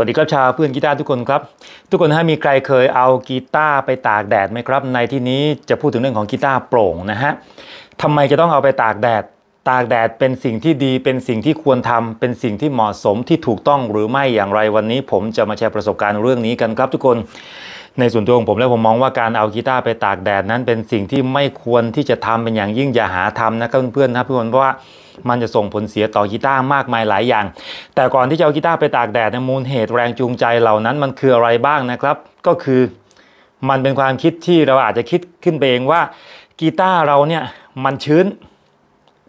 วัสดีครับ ชาวเพื่อนกีตาร์ทุกคนครับ ทุกคนถ้ามีใครเคยเอากีตาร์ไปตากแดดไหมครับ ในที่นี้จะพูดถึงเรื่องของกีตาร์โปร่งนะฮะทำไมจะต้องเอาไปตากแดดตากแดดเป็นสิ่งที่ดี เป็นสิ่งที่ควรทำเป็นสิ่งที่เหมาะสมที่ถูกต้องหรือไม่อย่างไรวันนี้ผมจะมาแชร์ประสบการณ์เรื่องนี้กันครับทุกคนในส่วนตัวของผมแล้ว ผมมองว่าการเอากีตาร์ไปตากแดดนั้นเป็นสิ่งที่ไม่ควรที่จะทำเป็นอย่างยิ่งอย่าหาทำนะครับเพื่อนๆนะเพื่อนเพราะว่ามันจะส่งผลเสียต่อกีตาร์มากมายหลายอย่าง แต่ก่อนที่จะเอากีตาร์ไปตากแดดในมูลเหตุแรงจูงใจเหล่านั้น มันคืออะไรบ้างนะครับก็คือมันเป็นความคิดที่เราอาจจะคิดขึ้นไปเองว่ากีตาร์เราเนี่ยมันชื้น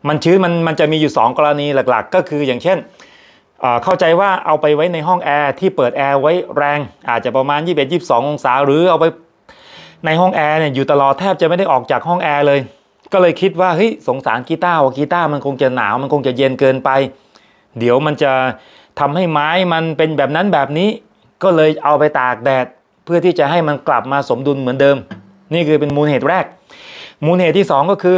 มันชื้นมันมันจะมีอยู่ 2 กรณีหลักๆ ก็คืออย่างเช่นเข้าใจว่าเอาไปไว้ในห้องแอร์ ที่เปิดแอร์ไว้แรงอาจจะประมาณ21-22 องศา หรือเอาไปในห้องแอร์เนี่ยอยู่ตลอดแทบจะไม่ได้ออกจากห้องแอร์เลยก็เลยคิดว่าเฮ้ยสงสารกีตาร์ว่ากีตาร์มันคงจะหนาวมันคงจะเย็นเกินไป เดี๋ยวมันจะทำให้ไม้มันเป็นแบบนั้นแบบนี้ ก็เลยเอาไปตากแดดเพื่อที่จะให้มันกลับมาสมดุลเหมือนเดิม นี่คือเป็นมูลเหตุแรก มูลเหตุที่ 2 ก็คือ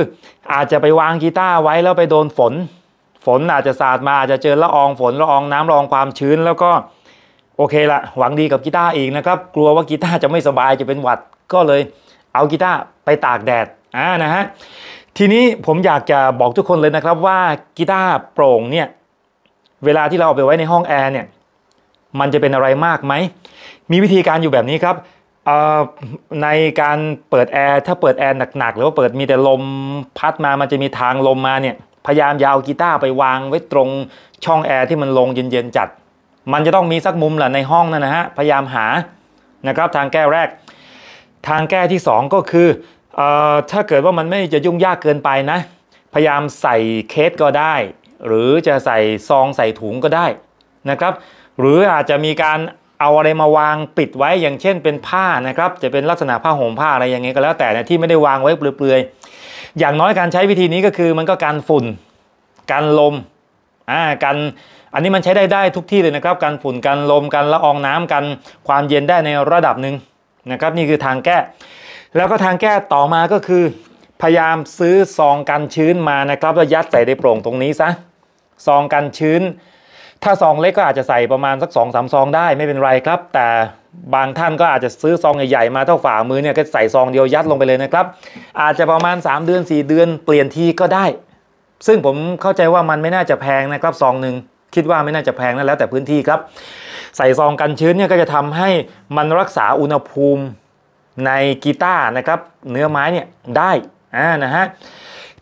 อาจจะไปวางกีตาร์ไว้แล้วไปโดนฝนฝนอาจจะสาดมาอาจจะเจอละอองฝนละอองน้ำละอองความชื้นแล้วก็โอเคละหวังดีกับกีตาร์อีกนะครับกลัวว่ากีตาร์จะไม่สบายจะเป็นหวัดก็เลยเอากีตาร์ไปตากแดดอ่านะฮะทีนี้ผมอยากจะบอกทุกคนเลยนะครับว่ากีตาร์โปร่งเนี่ยเวลาที่เราเอาไปไว้ในห้องแอร์เนี่ยมันจะเป็นอะไรมากไหม มีวิธีการอยู่แบบนี้ครับ ในการเปิดแอร์ถ้าเปิดแอร์หนักๆหรือว่าเปิดมีแต่ลมพัดมามันจะมีทางลมมาเนี่ยพยายามยาวกีตาร์ไปวางไว้ตรงช่องแอร์ที่มันลงเย็นๆจัด มันจะต้องมีสักมุมแหละในห้องนั่นนะฮะ พยายามหานะครับทางแก้แรก ทางแก้ที่2ก็คือออถ้าเกิดว่ามันไม่จะยุ่งยากเกินไปนะ พยายามใส่เคสก็ได้ หรือจะใส่ซองใส่ถุงก็ได้นะครับ หรืออาจจะมีการเอาอะไรมาวางปิดไว้อย่างเช่นเป็นผ้านะครับ จะเป็นลักษณะผ้าห่มผ้าอะไรอย่างเงี้ยก็แล้วแต่นะที่ไม่ได้วางไว้เปลือยๆอย่างน้อยการใช้วิธีนี้ก็คือมันก็การฝุ่นการลมอ่าการอันนี้มันใช้ได้ได้ทุกที่เลยนะครับการฝุ่นการลมการละอองน้ำกันความเย็นได้ในระดับหนึ่งนะครับ นี่คือทางแก้ แล้วก็ทางแก้ต่อมาก็คือ พยายามซื้อซองกันชื้นมานะครับแล้วยัดใส่ในโปร่งตรงนี้ซะซองกันชื้น ถ้าซองเล็กก็อาจจะใส่ประมาณสัก2อสซอง ได้ไม่เป็นไรครับแต่บางท่านก็อาจจะซื้อซองใหญ่ๆมาเท่าฝ่ามือเนี่ยก็ใส่ซองเดียวยัดลงไปเลยนะครับ อาจจะประมาณ 3 เดือน 4 เดือนเปลี่ยนทีก็ได้ ซึ่งผมเข้าใจว่ามันไม่น่าจะแพงนะครับ ซองหนึ่งคิดว่าไม่น่าจะแพงนั่นแล้ว แต่พื้นที่ครับ ใส่ซองกันชื้นเนี่ยก็จะทำให้มันรักษาอุณหภูมิในกีตาร์นะครับ เนื้อไม้เนี่ยได้อ่านะฮะ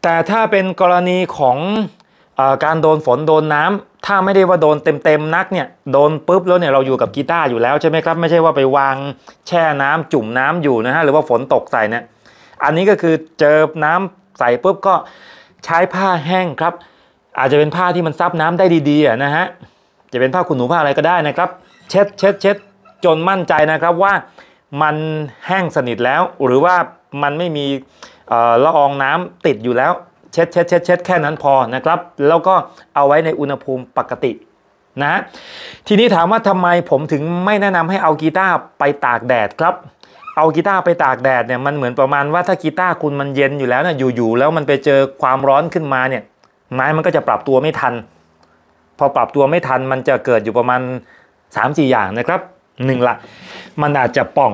แต่ถ้าเป็นกรณีของการโดนฝนโดนน้ำ ถ้าไม่ได้ว่าโดนเต็มๆนักเนี่ยโดนปุ๊บแล้วเนี่ยเราอยู่กับกีตาร์อยู่แล้วใช่ไหมครับไม่ใช่ว่าไปวางแช่น้ำจุ่มน้ำอยู่นะฮะหรือว่าฝนตกใส่เนี่ยอันนี้ก็คือเจอน้ำใส่ปุ๊บก็ใช้ผ้าแห้งครับ อาจจะเป็นผ้าที่มันซับน้ำได้ดีๆนะฮะจะเป็นผ้าขนหนูผ้าอะไรก็ได้นะครับเช็ดเช็ดเช็ดจนมั่นใจนะครับว่ามันแห้งสนิทแล้วหรือว่ามันไม่มีละอองน้ำติดอยู่แล้วเช็ดเช็ดเช็ดเช็ดแค่นั้นพอนะครับ แล้วก็เอาไว้ในอุณหภูมิปกตินะ ทีนี้ถามว่าทำไมผมถึงไม่แนะนำให้เอากีตาร์ไปตากแดดครับเอากีตาร์ไปตากแดดเนี่ยมันเหมือนประมาณว่าถ้ากีตาร์คุณมันเย็นอยู่แล้วนะอยู่ๆแล้วมันไปเจอความร้อนขึ้นมาเนี่ย ไม้มันก็จะปรับตัวไม่ทัน พอปรับตัวไม่ทันมันจะเกิดอยู่ประมาณ3-4 อย่างนะครับหนึ่งละมันอาจจะป่อง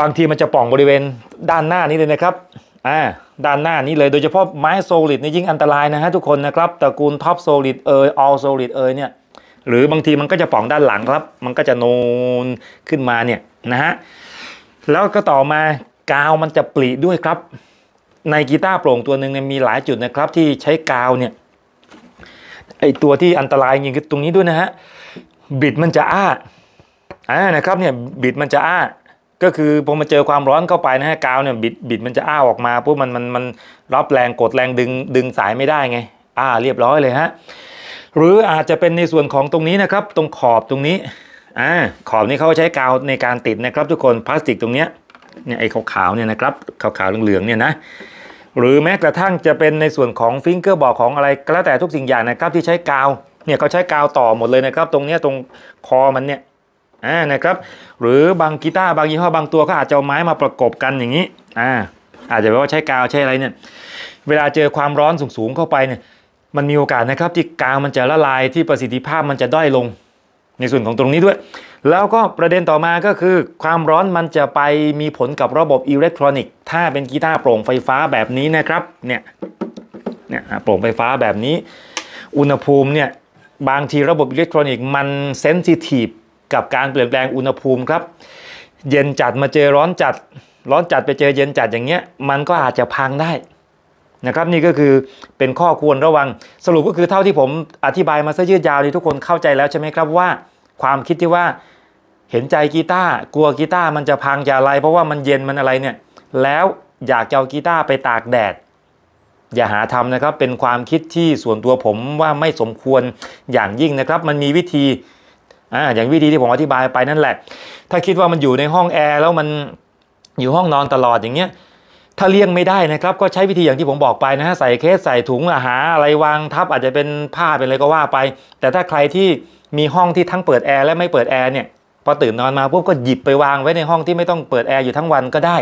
บางทีมันจะป่องบริเวณด้านหน้านี้เลยนะครับอ่าด้านหน้านี้เลยโดยเฉพาะไม้โซลิดนี่ยิ่งอันตรายนะฮะทุกคนนะครับตระกูลท็อปโซลิดเอยออลโซลิดเอยเนี่ยหรือบางทีมันก็จะป่องด้านหลังครับ มันก็จะนูนขึ้นมาเนี่ยนะฮะแล้วก็ต่อมา กาวมันจะปลีด้วยครับ ในกีตาร์โปร่งตัวหนึ่งมีหลายจุดนะครับที่ใช้กาวเนี่ยไอตัวที่อันตรายยิิงคือตรงนี้ด้วยนะฮะบิดมันจะอ้าอ่านะครับเนี่ยบิดมันจะอ้าก็คือพอมาเจอความร้อนเข้าไปนะฮะกาวเนี่ยบิดบิดมันจะอ้าออกมาปุ๊บมันมันมันรับแรงกดแรงดึงดึงสายไม่ได้ไง อ่าเรียบร้อยเลยฮะหรืออาจจะเป็นในส่วนของตรงนี้นะครับ ตรงขอบตรงนี้อ่าขอบนี้เขาใช้กาวในการติดนะครับ ทุกคนพลาสติกตรงเนี้ยเนี่ยไอ้ขาวๆเนี่ยนะครับขาวๆเหลืองๆเนี่ยนะหรือแม้กระทั่งจะเป็นในส่วนของฟิงเกอร์บอร์ดของอะไรก็แล้วแต่ทุกสิ่งอย่างนะครับที่ใช้กาวเนี่ยเขาใช้กาวต่อหมดเลยนะครับ ตรงเนี้ยตรงคอมันเนี่ยอ่า นะครับ หรือบางกีตาร์บางยี่ห้อบางตัวก็อาจจะเอาไม้มาประกบกันอย่างนี้ อ่า อาจจะแปลว่าใช้กาวใช้อะไรเนี่ย เวลาเจอความร้อนสูงๆเข้าไปเนี่ย มันมีโอกาสนะครับที่กาวมันจะละลายที่ประสิทธิภาพมันจะด้อยลงในส่วนของตรงนี้ด้วย แล้วก็ประเด็นต่อมาก็คือ ความร้อนมันจะไปมีผลกับระบบอิเล็กทรอนิกส์ ถ้าเป็นกีตาร์โปร่งไฟฟ้าแบบนี้นะครับ เนี่ย เนี่ย โปร่งไฟฟ้าแบบนี้ อุณหภูมิเนี่ยบางทีระบบอิเล็กทรอนิกส์มันเซนซิทีฟกับการเปลี่ยนแปลงอุณหภูมิครับ เย็นจัดมาเจอร้อนจัด ร้อนจัดไปเจอเย็นจัดอย่างเงี้ย มันก็อาจจะพังได้นะครับ นี่ก็คือเป็นข้อควรระวังสรุปก็คือเท่าที่ผมอธิบายมาซะยืดยาวนี่ทุกคนเข้าใจแล้วใช่ไหมครับว่าความคิดที่ว่าเห็นใจกีตาร์กลัวกีตาร์มันจะพังจะอะไรเพราะว่ามันเย็นมันอะไรเนี่ยแล้วอยากเอากีตาร์ไปตากแดด อย่าหาทำนะครับ เป็นความคิดที่ส่วนตัวผมว่าไม่สมควรอย่างยิ่งนะครับ มันมีวิธีอ่าอย่างวิธีที่ผมอธิบายไปนั่นแหละ ถ้าคิดว่ามันอยู่ในห้องแอร์แล้วมันอยู่ห้องนอนตลอดอย่างเงี้ยถ้าเลี่ยงไม่ได้นะครับก็ใช้วิธีอย่างที่ผมบอกไปนะฮะใส่เคสใส่ถุงอาหารอะไรวางทับอาจจะเป็นผ้าเป็นอะไรก็ว่าไป แต่ถ้าใครที่มีห้องที่ทั้งเปิดแอร์ และไม่เปิดแอร์เนี่ย พอตื่นนอนมาปุ๊บก็หยิบไปวางไว้ในห้องที่ไม่ต้องเปิดแอร์อยู่ทั้งวันก็ได้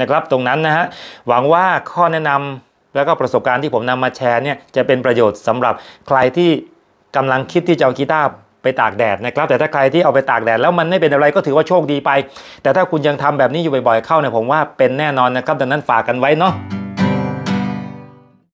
นะครับตรงนั้นนะฮะหวังว่าข้อแนะนำแล้วก็ประสบการณ์ที่ผมนำมาแชร์เนี่ยจะเป็นประโยชน์สำหรับใครที่กำลังคิดที่จะเอากีตาร์ไปตากแดดนะครับ แต่ถ้าใครที่เอาไปตากแดดแล้วมันไม่เป็นอะไรก็ถือว่าโชคดีไป แต่ถ้าคุณยังทำแบบนี้อยู่บ่อยๆ เข้าเนี่ยผมว่าเป็นแน่นอนนะครับดังนั้นฝากกันไว้เนาะ